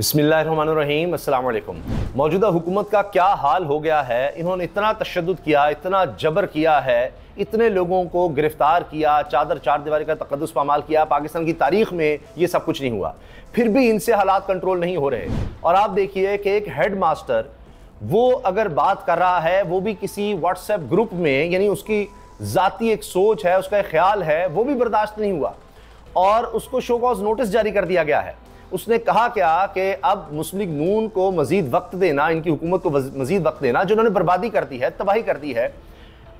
बसमीम अल्लाम मौजूदा हुकूमत का क्या हाल हो गया है इन्होंने इतना तशद किया इतना जबर किया है इतने लोगों को गिरफ्तार किया चादर चार दीवारी का तकदस पामाल किया पाकिस्तान की तारीख में ये सब कुछ नहीं हुआ फिर भी इनसे हालात कंट्रोल नहीं हो रहे और आप देखिए कि एक हेड मास्टर वो अगर बात कर रहा है वो भी किसी व्हाट्सएप ग्रुप में यानी उसकी ज़ाती एक सोच है उसका एक ख्याल है वो भी बर्दाश्त नहीं हुआ और उसको शो कॉज नोटिस जारी कर दिया गया है उसने कहा क्या कि अब मुस्लिम नून को मजीद वक्त देना इनकी हुकूमत को मजीद वक्त देना जो उन्होंने बर्बादी कर दी है तबाही कर दी है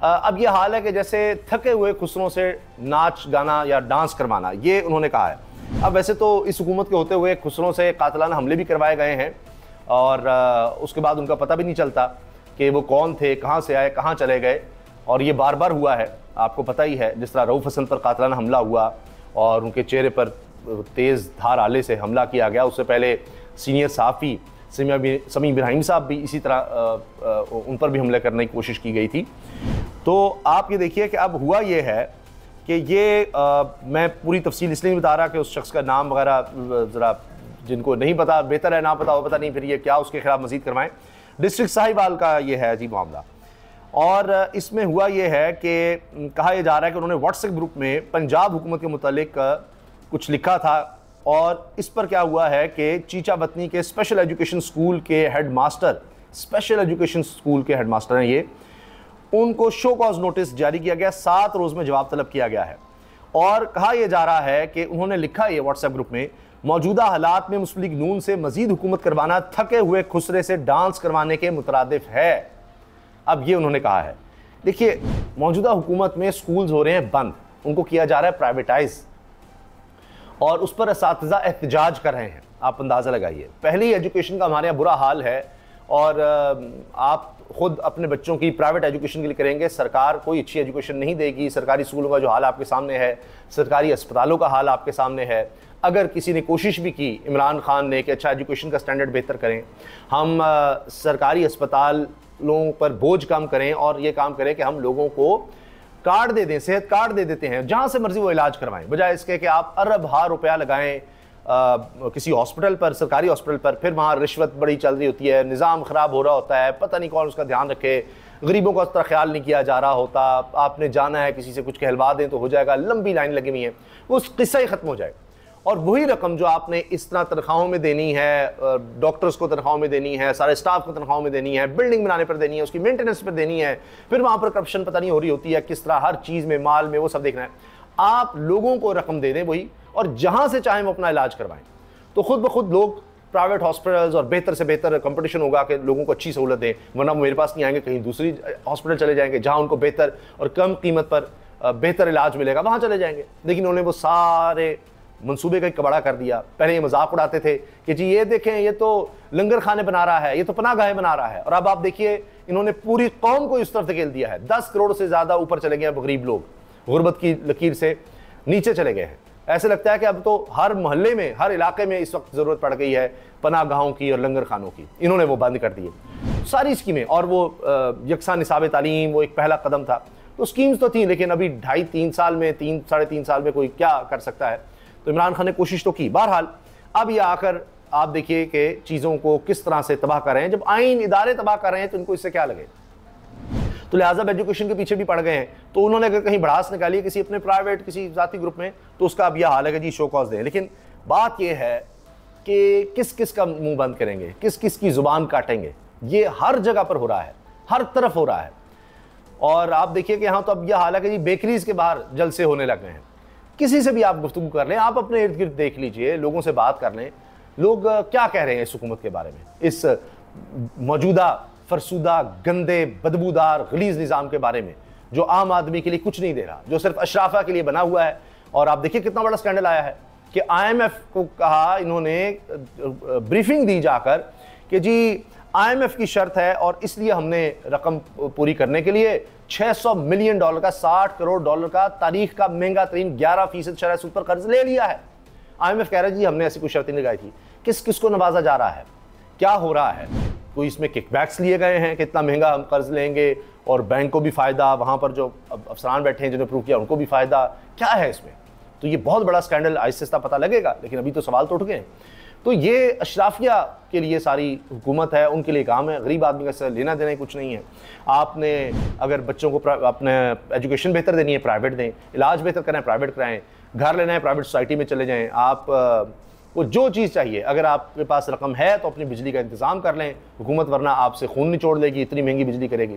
अब यह हाल है कि जैसे थके हुए खुसरों से नाच गाना या डांस करवाना ये उन्होंने कहा है अब वैसे तो इस हुकूमत के होते हुए खुसरों से कातलाना हमले भी करवाए गए हैं और उसके बाद उनका पता भी नहीं चलता कि वो कौन थे कहाँ से आए कहाँ चले गए और ये बार बार हुआ है आपको पता ही है जिस तरह रऊफ हसन पर कातलाना हमला हुआ और उनके चेहरे पर तेज़ धार आले से हमला किया गया उससे पहले सीनियर साफ़ी समी इब्राहिम साहब भी इसी तरह आ, आ, उन पर भी हमला करने की कोशिश की गई थी तो आप ये देखिए कि अब हुआ ये है कि ये आ, मैं पूरी तफसील इसलिए बता रहा कि उस शख्स का नाम वगैरह ज़रा जिनको नहीं पता बेहतर है ना पता वो पता नहीं फिर ये क्या उसके खिलाफ मजीद करवाएं डिस्ट्रिक्ट साहिबाल का ये है जी मामला और इसमें हुआ ये है कि कहा यह जा रहा है कि उन्होंने व्हाट्सएप ग्रुप में पंजाब हुकूमत के मुतलक कुछ लिखा था और इस पर क्या हुआ है कि चीचा बतनी के स्पेशल एजुकेशन स्कूल के headmaster special education school के हेड मास्टर हैं ये उनको शो कॉज नोटिस जारी किया गया सात रोज़ में जवाब तलब किया गया है और कहा यह जा रहा है कि उन्होंने लिखा ये व्हाट्सएप ग्रुप में मौजूदा हालात में मुस्लिम लीग नून से मजीद हुकूमत करवाना थके हुए खुसरे से डांस करवाने के मुतरद है अब ये उन्होंने कहा है देखिए मौजूदा हुकूमत में स्कूल्स हो रहे हैं बंद उनको किया जा रहा है प्राइवेटाइज़ और उस पर इस एहतजाज कर रहे हैं आप अंदाज़ा लगाइए पहले ही एजुकेशन का हमारे यहाँ बुरा हाल है और आप खुद अपने बच्चों की प्राइवेट एजुकेशन के लिए करेंगे सरकार कोई अच्छी एजुकेशन नहीं देगी सरकारी स्कूलों का जो हाल आपके सामने है सरकारी अस्पतालों का हाल आपके सामने है अगर किसी ने कोशिश भी की इमरान खान ने कि अच्छा एजुकेशन का स्टैंडर्ड बेहतर करें हम सरकारी सरकारी अस्पतालों पर बोझ कम करें और ये काम करें कि हम लोगों को कार्ड दे दें सेहत कार्ड दे देते हैं जहां से मर्जी वो इलाज करवाएं बजाय इसके कि आप अरब हार रुपया लगाएं आ, किसी हॉस्पिटल पर सरकारी हॉस्पिटल पर फिर वहाँ रिश्वत बड़ी चल रही होती है निज़ाम ख़राब हो रहा होता है पता नहीं कौन उसका ध्यान रखे गरीबों का उस तरह ख्याल नहीं किया जा रहा होता आपने जाना है किसी से कुछ कहलवा दें तो हो जाएगा लंबी लाइन लगी हुई है उस किस्सा ही ख़त्म हो जाएगा और वही रकम जो आपने इस तरह तनख्वाहों में देनी है डॉक्टर्स को तनख्वाहों में देनी है सारे स्टाफ को तनख्वाहों में देनी है बिल्डिंग बनाने पर देनी है उसकी मेंटेनेंस पर देनी है फिर वहाँ पर करप्शन पता नहीं हो रही होती है किस तरह हर चीज़ में माल में वो सब देखना है आप लोगों को रकम दे दें वही और जहाँ से चाहें वो अपना इलाज करवाएं तो खुद ब खुद लोग प्राइवेट हॉस्पिटल्स और बेहतर से बेहतर कंपटीशन होगा कि लोगों को अच्छी सहूलत दें वरना मेरे पास नहीं आएंगे कहीं दूसरी हॉस्पिटल चले जाएंगे जहाँ उनको बेहतर और कम कीमत पर बेहतर इलाज मिलेगा वहाँ चले जाएंगे लेकिन उन्होंने वो सारे मंसूबे का कबाड़ा कर दिया पहले ये मजाक उड़ाते थे कि जी ये देखें ये तो लंगर खाने बना रहा है ये तो पना गाहें बना रहा है और अब आप देखिए इन्होंने पूरी कौम को इस तरफ धकेल दिया है दस करोड़ से ज़्यादा ऊपर चले गए गरीब लोग गुर्बत की लकीर से नीचे चले गए हैं ऐसे लगता है कि अब तो हर मोहल्ले में हर इलाके में इस वक्त ज़रूरत पड़ गई है पना गाहों की और लंगर खानों की इन्होंने वो बंद कर दिए सारी स्कीमें और वो यकसा निसाब तालीम वो एक पहला कदम था तो स्कीम्स तो थी लेकिन अभी ढाई तीन साल में तीन साढ़े तीन साल में कोई क्या कर सकता है तो इमरान खान ने कोशिश तो की बहरहाल अब यह आकर आप देखिए कि चीज़ों को किस तरह से तबाह कर रहे हैं जब आइन इदारे तबाह कर रहे हैं तो इनको इससे क्या लगे तो लिहाजा एजुकेशन के पीछे भी पड़ गए हैं तो उन्होंने अगर कहीं बढ़ास निकाली किसी अपने प्राइवेट किसी जाति ग्रुप में तो उसका अब यह हाल है कि जी शो कॉज दें लेकिन बात यह है कि किस किस का मुंह बंद करेंगे किस किस की ज़ुबान काटेंगे ये हर जगह पर हो रहा है हर तरफ हो रहा है और आप देखिए कि हाँ तो अब यह हाल है कि जी बेकरीज के बाहर जलसे होने लग गए हैं किसी से भी आप गुफ्तु कर लें आप अपने इर्द गिर्द देख लीजिए लोगों से बात कर लें लोग क्या कह रहे हैं इस हुकूमत के बारे में इस मौजूदा फरसूदा गंदे बदबूदार गलीज निज़ाम के बारे में जो आम आदमी के लिए कुछ नहीं दे रहा जो सिर्फ अशराफा के लिए बना हुआ है और आप देखिए कितना बड़ा स्कैंडल आया है कि आईएमएफ को कहा इन्होंने ब्रीफिंग दी जाकर कि जी आईएमएफ की शर्त है और इसलिए हमने रकम पूरी करने के लिए 600 मिलियन डॉलर का 60 करोड़ डॉलर का तारीख का महंगा तरीन ग्यारह फीसद शरह सूद पर कर्ज ले लिया है आईएमएफ कह रहा है जी हमने ऐसी कोई शर्तें लगाई थी किस किस को नवाजा जा रहा है क्या हो रहा है कोई इसमें किकबैक्स लिए गए हैं कितना महंगा हम कर्ज लेंगे और बैंक को भी फ़ायदा वहाँ पर जो अफसरान बैठे हैं जिन्होंने प्रूव किया उनको भी फ़ायदा क्या है इसमें तो ये बहुत बड़ा स्कैंडल आहिस्ता पता लगेगा लेकिन अभी तो सवाल तो उठ गए तो ये अशराफिया के लिए सारी हुकूमत है उनके लिए काम है गरीब आदमी का लेना देना कुछ नहीं है आपने अगर बच्चों को अपने एजुकेशन बेहतर देनी है प्राइवेट दें इलाज बेहतर कराएं प्राइवेट कराएं घर लेना है प्राइवेट सोसाइटी में चले जाएँ आप को जो चीज़ चाहिए अगर आपके पास रकम है तो अपनी बिजली का इंतज़ाम कर लें हुकूमत वरना आपसे खून निचोड़ लेगी इतनी महंगी बिजली करेगी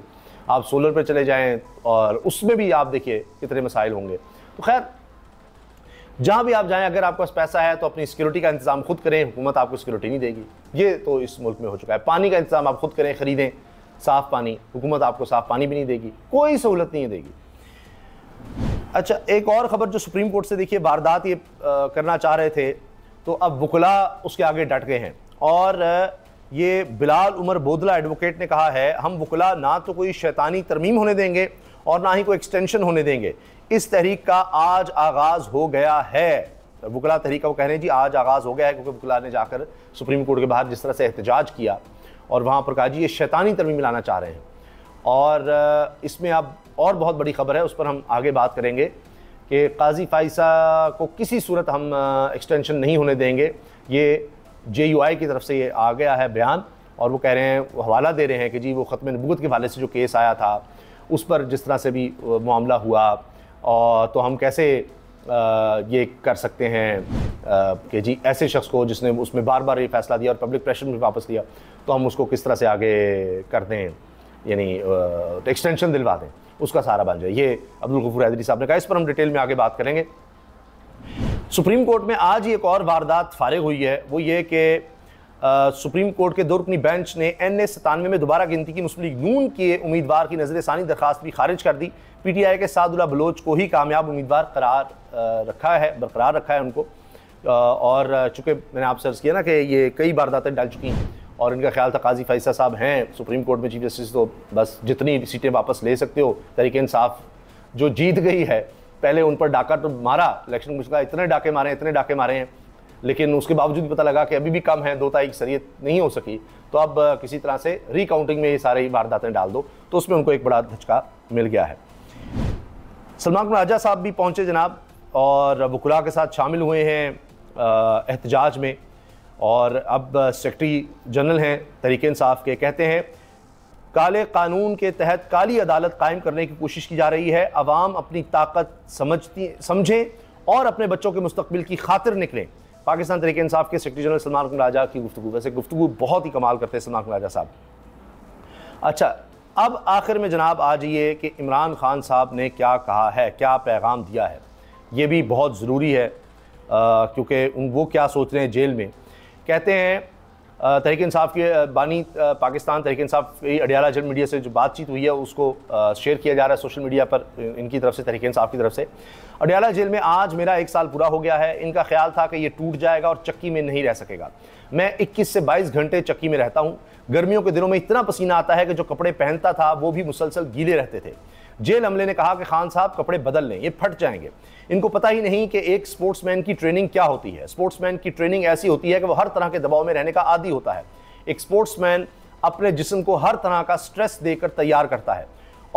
आप सोलर पर चले जाएँ और उसमें भी आप देखिए कितने मसाइल होंगे तो खैर जहां भी आप जाएं अगर आपके पास पैसा है तो अपनी सिक्योरिटी का इंतजाम खुद करें हुकूमत आपको सिक्योरिटी नहीं देगी ये तो इस मुल्क में हो चुका है पानी का इंतजाम आप खुद करें खरीदें साफ पानी हुकूमत आपको साफ पानी भी नहीं देगी कोई सहूलत नहीं देगी अच्छा एक और ख़बर जो सुप्रीम कोर्ट से देखिए वारदात ये करना चाह रहे थे तो अब वकला उसके आगे डट गए हैं और ये बिलाल उमर बोदला एडवोकेट ने कहा है हम वकला ना तो कोई शैतानी तरमीम होने देंगे और ना ही कोई एक्सटेंशन होने देंगे इस तहरीक का आज आगाज हो गया है तो बुकला तहरीक का वो कह रहे हैं जी आज आगाज हो गया है क्योंकि बुकला ने जाकर सुप्रीम कोर्ट के बाहर जिस तरह से एहतजाज किया और वहाँ पर कहा जी ये शैतानी तरमीम लाना चाह रहे हैं और इसमें अब और बहुत बड़ी खबर है उस पर हम आगे बात करेंगे कि काजी फाइसा को किसी सूरत हम एक्सटेंशन नहीं होने देंगे ये जे यू आई की तरफ से ये आ गया है बयान और वो कह रहे हैं हवाला दे रहे हैं कि जी वो ख़त्म नबूत के हवाले से जो केस आया था उस पर जिस तरह से भी मामला हुआ और तो हम कैसे ये कर सकते हैं कि जी ऐसे शख्स को जिसने उसमें बार बार ये फैसला दिया और पब्लिक प्रेशर में वापस लिया तो हम उसको किस तरह से आगे कर दें यानी तो एक्सटेंशन दिलवा दें उसका सारा बन जाए ये अब्दुल गफूर हैदरी साहब ने कहा इस पर हम डिटेल में आगे बात करेंगे सुप्रीम कोर्ट में आज एक और वारदात फारिग हुई है वो ये कि सुप्रीम कोर्ट के दो बेंच ने एन ए सतानवे में दोबारा गिनती की मुस्लिम नून के उम्मीदवार की नजर षानी दरखास्त भी खारिज कर दी पी टी आई के सादुल्ला बलोच को ही कामयाब उम्मीदवार करार रखा है बरकरार रखा है उनको और चूँकि मैंने आपसे अर्ज़ किया ना कि ये कई वारदातें डाल चुकी हैं और इनका ख्याल था काजी फैसा साहब हैं सुप्रीम कोर्ट में चीफ जस्टिस तो बस जितनी सीटें वापस ले सकते हो तरीके इंसाफ जो जीत गई है पहले उन पर डाका तो मारा इलेक्शन कमीशन का इतने डाके मारे इतने डाके मारे हैं लेकिन उसके बावजूद पता लगा कि अभी भी कम है दो ताई की नहीं हो सकी तो अब किसी तरह से रिकाउंटिंग में ये सारी वारदातें डाल दो तो उसमें उनको एक बड़ा धचका मिल गया है सलमान राजा साहब भी पहुँचे जनाब और वकुला के साथ शामिल हुए हैं एहतजाज में और अब सेक्रटरी जनरल हैं तरीके इंसाफ के कहते हैं काले कानून के तहत काली अदालत कायम करने की कोशिश की जा रही है अवाम अपनी ताकत समझती समझें और अपने बच्चों के मुस्तबिल की खातिर निकलें पाकिस्तान तरीके इंसाफ के सेक्रेटरी जनरल सलमान राजा की गुफ्तु वैसे गुफ्तु बहुत ही कमाल करते हैं सलमान राजा साहब अच्छा अब आखिर में जनाब आ जाइए कि इमरान खान साहब ने क्या कहा है क्या पैगाम दिया है ये भी बहुत ज़रूरी है क्योंकि वो क्या सोच रहे हैं जेल में कहते हैं तहरीक इंसाफ के बानी पाकिस्तान तहरीक इंसाफ की अडियाला जन मीडिया से जो बातचीत हुई है उसको शेयर किया जा रहा है सोशल मीडिया पर इनकी तरफ से तहरीक इंसाफ की तरफ से अडियाला जेल में आज मेरा एक साल पूरा हो गया है इनका ख्याल था कि ये टूट जाएगा और चक्की में नहीं रह सकेगा मैं 21 से 22 घंटे चक्की में रहता हूँ गर्मियों के दिनों में इतना पसीना आता है कि जो कपड़े पहनता था वो भी मुसलसल गीले रहते थे जेल अमले ने कहा कि खान साहब कपड़े बदल लें ये फट जाएंगे इनको पता ही नहीं कि एक स्पोर्ट्समैन की ट्रेनिंग क्या होती है स्पोर्ट्समैन की ट्रेनिंग ऐसी होती है कि वो हर तरह के दबाव में रहने का आदि होता है एक स्पोर्ट्समैन अपने जिसम को हर तरह का स्ट्रेस देकर तैयार करता है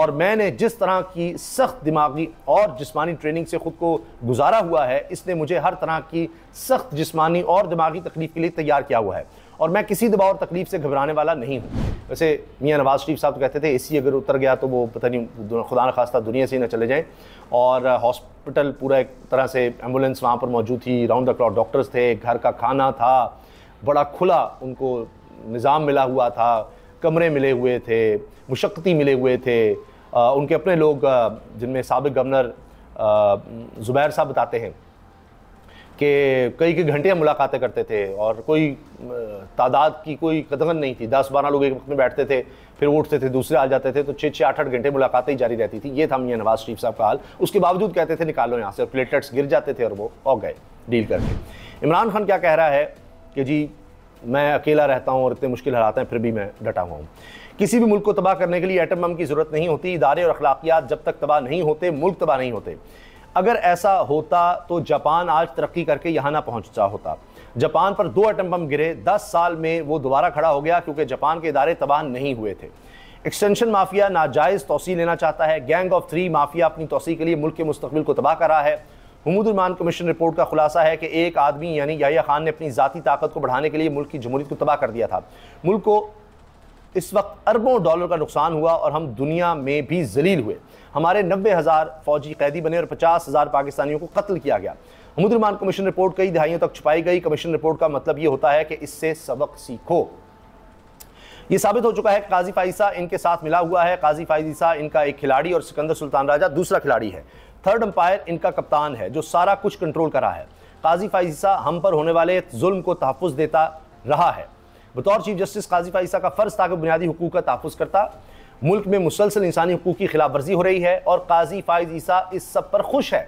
और मैंने जिस तरह की सख्त दिमागी और जिस्मानी ट्रेनिंग से ख़ुद को गुजारा हुआ है इसने मुझे हर तरह की सख्त जिस्मानी और दिमागी तकलीफ के लिए तैयार किया हुआ है और मैं किसी दबाव और तकलीफ से घबराने वाला नहीं हूँ वैसे मियाँ नवाज़ शरीफ साहब तो कहते थे ए अगर उतर गया तो वो पता नहीं खुदा खास्ता दुनिया से ही ना चले जाएँ और हॉस्पिटल पूरा एक तरह से एम्बुलेंस वहाँ पर मौजूद थी राउंड द क्लॉक डॉक्टर्स थे घर का खाना था बड़ा खुला उनको निज़ाम मिला हुआ था कमरे मिले हुए थे मुशक्ति मिले हुए थे आ, उनके अपने लोग जिनमें सबक गवर्नर ज़ुबैर साहब बताते हैं कि कई कई घंटे मुलाकातें करते थे और कोई तादाद की कोई कदगन नहीं थी दस बारह लोग एक वक्त में बैठते थे फिर उठते थे दूसरे आ जाते थे तो छः छः आठ आठ घंटे मुलाकातें ही जारी रहती थी ये था मियाँ नवाज शरीफ साहब का हाल उसके बावजूद कहते थे निकालो यहाँ से और प्लेटलेट्स गिर जाते थे और वो और गए डील करके इमरान खान क्या कह रहा है कि जी मैं अकेला रहता हूँ और इतने मुश्किल हालात हैं फिर भी मैं डटा हुआ हूँ किसी भी मुल्क को तबाह करने के लिए एटम बम की ज़रूरत नहीं होती इदारे और अखलाकियात जब तक तबाह नहीं होते मुल्क तबाह नहीं होते अगर ऐसा होता तो जापान आज तरक्की करके यहाँ ना पहुँचता होता जापान पर दो एटम बम गिरे दस साल में वो दोबारा खड़ा हो गया क्योंकि जापान के इदारे तबाह नहीं हुए थे एक्सटेंशन माफिया नाजायज़ तोसी लेना चाहता है गैंग ऑफ थ्री माफिया अपनी तोसी के लिए मुल्क के मुस्तबिल को तबाह कर रहा है हमूदुलमान कमीशन रिपोर्ट का खुलासा है कि एक आदमी यानी याया खान ने अपनी ज़ाती ताकत को बढ़ाने के लिए मुल्क की जमहूरीत को तबाह कर दिया था मुल्क को इस वक्त अरबों डॉलर का नुकसान हुआ और हम दुनिया में भी जलील हुए हमारे नब्बे हज़ार फौजी कैदी बने और पचास हज़ार पाकिस्तानियों को कत्ल किया गया हमुद्रमान कमीशन रिपोर्ट कई दहाइयों तक छुपाई गई कमीशन रिपोर्ट का मतलब ये होता है कि इससे सबक सीखो ये साबित हो चुका है काजी फाइसा इनके साथ मिला हुआ है काजी फाइसा इनका एक खिलाड़ी और सिकंदर सुल्तान राजा दूसरा खिलाड़ी है थर्ड अंपायर इनका कप्तान है जो सारा कुछ कंट्रोल करा है काजी फाइसा हम पर होने वाले जुल्म को तहफ़ देता रहा है बतौर चीफ जस्टिस काजी फ़ाइसा का फ़र्ज़ था कि बुनियादी हकूक़ का तहफ़ करता मुल्क में मुसलसल इंसानी हकूक़ की खिलाफ वर्जी हो रही है और काजी फ़ाइज ईसा इस सब पर खुश है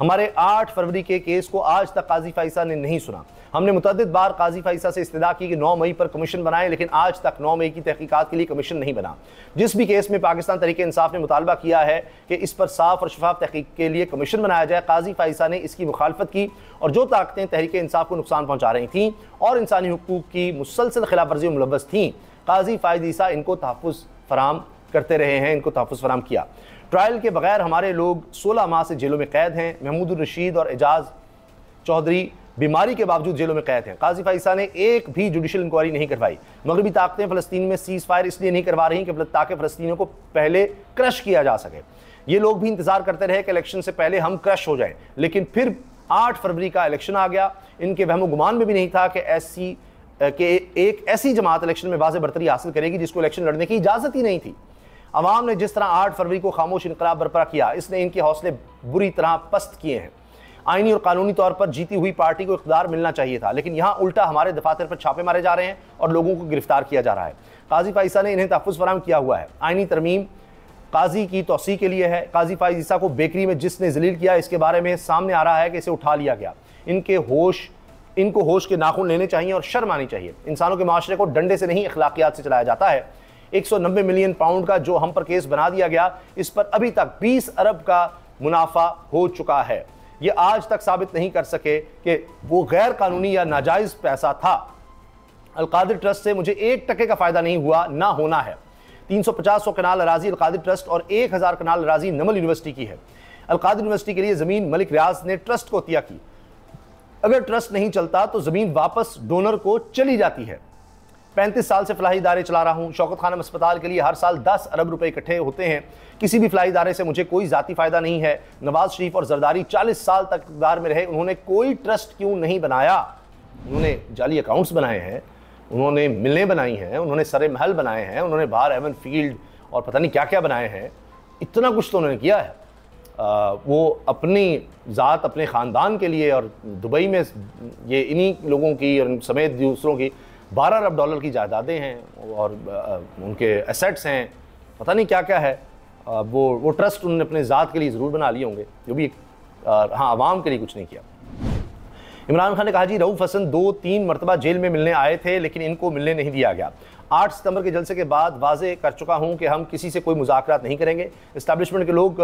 हमारे 8 फरवरी के केस को आज तक काजी फाइसा ने नहीं सुना हमने मुतद बार काजी फाइसा से इस्तः की कि 9 मई पर कमीशन बनाए लेकिन आज तक 9 मई की तहकीकत के लिए कमीशन नहीं बना जिस भी केस में पाकिस्तान तरीके इंसाफ ने मुतालबा किया है कि इस पर साफ और शफाफ तहकीक के लिए कमीशन बनाया जाए काजी फाइसा ने इसकी मुखालफत की और जो ताकतें तहरीक इंसाफ को नुकसान पहुँचा रही थी और इंसानी हकूक़ की मुसलसल खिलाफ वर्जी मुलवस थी काजी फ़ायदीसा इनको तहफ़ फराम करते रहे हैं इनको तहफ़ फराम किया ट्रायल के बगैर हमारे लोग 16 माह से जेलों में कैद हैं महमूद रशीद और एजाज चौधरी बीमारी के बावजूद जेलों में कैद हैं काजी फाइसा ने एक भी जुडिशल इंक्वायरी नहीं करवाई मगरबी ताकतें फलस्तीन में सीज फायर इसलिए नहीं करवा रही कि ताकि फलस्तियों को पहले क्रश किया जा सके ये लोग भी इंतजार करते रहे कि इलेक्शन से पहले हम क्रश हो जाएं लेकिन फिर 8 फरवरी का इलेक्शन आ गया इनके वहम गुमान में भी नहीं था कि ऐसी के एक ऐसी जमात इलेक्शन में वाज बरतरी हासिल करेगी जिसको इलेक्शन लड़ने की इजाज़त ही नहीं थी अवाम ने जिस तरह आठ फरवरी को खामोश इनकलाब बरपा किया इसने इनके हौसले बुरी तरह पस्त किए हैं आइनी और कानूनी तौर पर जीती हुई पार्टी को इकदार मिलना चाहिए था लेकिन यहाँ उल्टा हमारे दफातर पर छापे मारे जा रहे हैं और लोगों को गिरफ्तार किया जा रहा है काजी फाइसा ने इन्हें तहफ़ फराम किया हुआ है आइनी तरमीम काजी की तोसी के लिए है काजी फाइसा को बेकरी में जिसने जलील किया इसके बारे में सामने आ रहा है कि इसे उठा लिया गया इनके होश इनको होश के नाखून लेने चाहिए और शर्म आनी चाहिए इंसानों के माशरे को डंडे से नहीं अखलाकियात से चलाया जाता है 190 मिलियन पाउंड का जो हम पर केस बना दिया गया इस पर अभी तक 20 अरब का मुनाफा हो चुका है ये आज तक साबित नहीं कर सके कि वो गैर कानूनी या नाजायज पैसा था अलकादिर ट्रस्ट से मुझे एक टके का फायदा नहीं हुआ ना होना है 350 सौ कनाल अराजी अलकादिर ट्रस्ट और 1000 कनाल अराजी नमल यूनिवर्सिटी की है अलकादिर यूनिवर्सिटी के लिए जमीन मलिक रियाज ने ट्रस्ट को अतिया की अगर ट्रस्ट नहीं चलता तो जमीन वापस डोनर को चली जाती है पैंतीस साल से फलाही इदारे चला रहा हूँ शौकत खानम अस्पताल के लिए हर साल दस अरब रुपए इकट्ठे होते हैं किसी भी फलाही इदारे से मुझे कोई ज़ाती फ़ायदा नहीं है नवाज शरीफ और जरदारी चालीस साल तक इकदार में रहे उन्होंने कोई ट्रस्ट क्यों नहीं बनाया उन्होंने जाली अकाउंट्स बनाए हैं उन्होंने मिलें बनाई हैं उन्होंने सरे महल बनाए हैं उन्होंने बाहर एवन फील्ड और पता नहीं क्या क्या बनाए हैं इतना कुछ तो उन्होंने किया है आ, वो अपनी ज़ात अपने ख़ानदान के लिए और दुबई में ये इन्हीं लोगों की और समेत दूसरों की बारह अरब डॉलर की जायदादें हैं और उनके एसेट्स हैं पता नहीं क्या क्या है वो वो ट्रस्ट उन्होंने अपने ज़ात के लिए ज़रूर बना लिए होंगे जो भी हाँ आवाम के लिए कुछ नहीं किया इमरान खान ने कहा जी रऊफ हसन दो तीन मरतबा जेल में मिलने आए थे लेकिन इनको मिलने नहीं दिया गया आठ सितंबर के जलसे के बाद वाजे कर चुका हूँ कि हम किसी से कोई मुजाकर नहीं करेंगे इस्टबलिशमेंट के लोग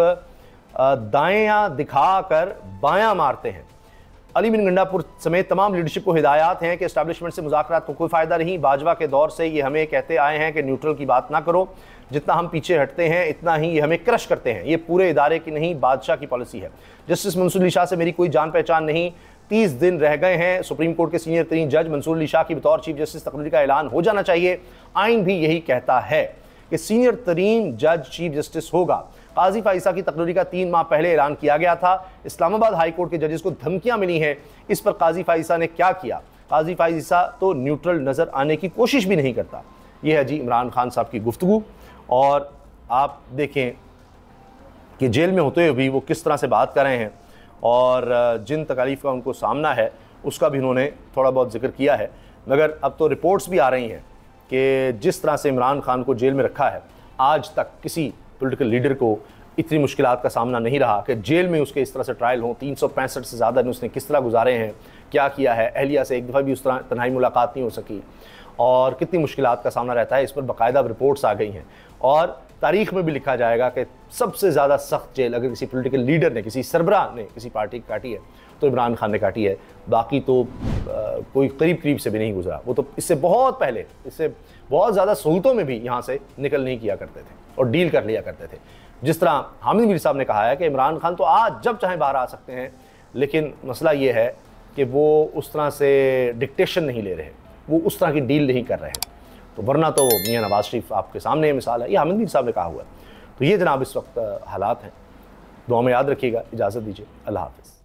दायाँ दिखा कर बायाँ मारते हैं अली बिन गंडापुर समेत तमाम लीडरशिप को हिदायत हैं कि इस्टेबलिशमेंट से मुजाकर को कोई फ़ायदा नहीं बाजवा के दौर से ये हमें कहते आए हैं कि न्यूट्रल की बात ना करो जितना हम पीछे हटते हैं इतना ही ये हमें क्रश करते हैं ये पूरे इदारे की नहीं बादशाह की पॉलिसी है जस्टिस मंसूर अली शाह से मेरी कोई जान पहचान नहीं तीस दिन रह गए हैं सुप्रीम कोर्ट के सीनियर तरीन जज मंसूर अली शाह की बतौर चीफ जस्टिस तकरीर का ऐलान हो जाना चाहिए आइन भी यही कहता है कि सीनियर तरीन जज चीफ जस्टिस होगा काजी फाइसा की तकरीरी का तीन माह पहले ऐलान किया गया था इस्लामाबाद हाईकोर्ट के जजेस को धमकियाँ मिली हैं इस पर काजी फाइसा ने क्या किया काजी फाइसा तो न्यूट्रल नज़र आने की कोशिश भी नहीं करता यह है जी इमरान खान साहब की गुफ्तु और आप देखें कि जेल में होते हुए भी वो किस तरह से बात कर रहे हैं और जिन तकालीफ का उनको सामना है उसका भी उन्होंने थोड़ा बहुत जिक्र किया है मगर अब तो रिपोर्ट्स भी आ रही हैं कि जिस तरह से इमरान खान को जेल में रखा है आज तक किसी पोलिटिकल लीडर को इतनी मुश्किल का सामना नहीं रहा कि जेल में उसके इस तरह से ट्रायल हों तीन से ज़्यादा ने उसने किस तरह गुजारे हैं क्या किया है अहलिया से एक दफ़ा भी उस तरह तनाई मुलाकात नहीं हो सकी और कितनी मुश्किल का सामना रहता है इस पर बाकायदा रिपोर्ट्स आ गई हैं और तारीख में भी लिखा जाएगा कि सबसे ज़्यादा सख्त जेल अगर किसी पोलिटिकल लीडर ने किसी सरबराह ने किसी पार्टी काटी है तो इमरान खान ने काटी है बाकी तो आ, कोई करीब करीब से भी नहीं गुजरा वो तो इससे बहुत पहले इससे बहुत ज़्यादा सहूलतों में भी यहाँ से निकल नहीं किया करते थे और डील कर लिया करते थे जिस तरह हामिद मीर साहब ने कहा है कि इमरान खान तो आज जब चाहे बाहर आ सकते हैं लेकिन मसला ये है कि वो उस तरह से डिक्टेशन नहीं ले रहे वो उस तरह की डील नहीं कर रहे हैं तो वरना तो मियाँ नवाज शरीफ आपके सामने मिसाल है ये हामिद मीर साहब ने कहा हुआ है तो ये जनाब इस वक्त हालात हैं दुआ में याद रखिएगा इजाज़त दीजिए अल्लाह हाफिज़